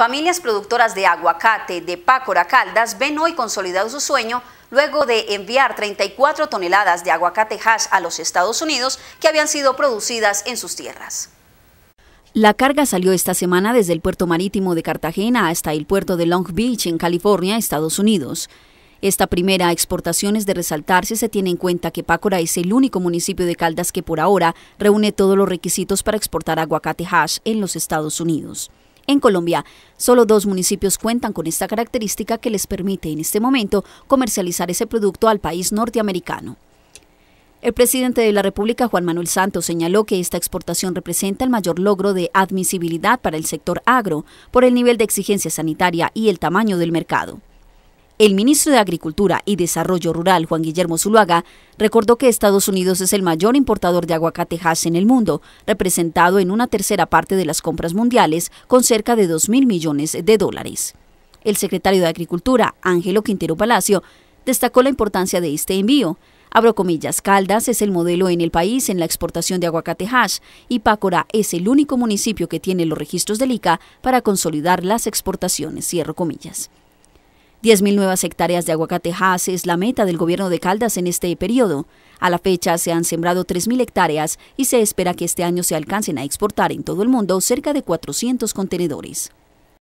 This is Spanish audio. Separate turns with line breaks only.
Familias productoras de aguacate de Pácora Caldas ven hoy consolidado su sueño luego de enviar 34 toneladas de aguacate hash a los Estados Unidos que habían sido producidas en sus tierras. La carga salió esta semana desde el puerto marítimo de Cartagena hasta el puerto de Long Beach en California, Estados Unidos. Esta primera exportación es de resaltar si se tiene en cuenta que Pácora es el único municipio de Caldas que por ahora reúne todos los requisitos para exportar aguacate hash en los Estados Unidos. En Colombia, solo dos municipios cuentan con esta característica que les permite en este momento comercializar ese producto al país norteamericano. El presidente de la República, Juan Manuel Santos, señaló que esta exportación representa el mayor logro de admisibilidad para el sector agro por el nivel de exigencia sanitaria y el tamaño del mercado. El ministro de Agricultura y Desarrollo Rural, Juan Guillermo Zuluaga, recordó que Estados Unidos es el mayor importador de aguacate en el mundo, representado en una tercera parte de las compras mundiales, con cerca de 2 mil millones de dólares. El secretario de Agricultura, Ángelo Quintero Palacio, destacó la importancia de este envío. Abro comillas, Caldas es el modelo en el país en la exportación de aguacate y Pácora es el único municipio que tiene los registros del ICA para consolidar las exportaciones. Cierro comillas. 10.000 nuevas hectáreas de aguacatejas es la meta del gobierno de Caldas en este periodo. A la fecha se han sembrado 3.000 hectáreas y se espera que este año se alcancen a exportar en todo el mundo cerca de 400 contenedores.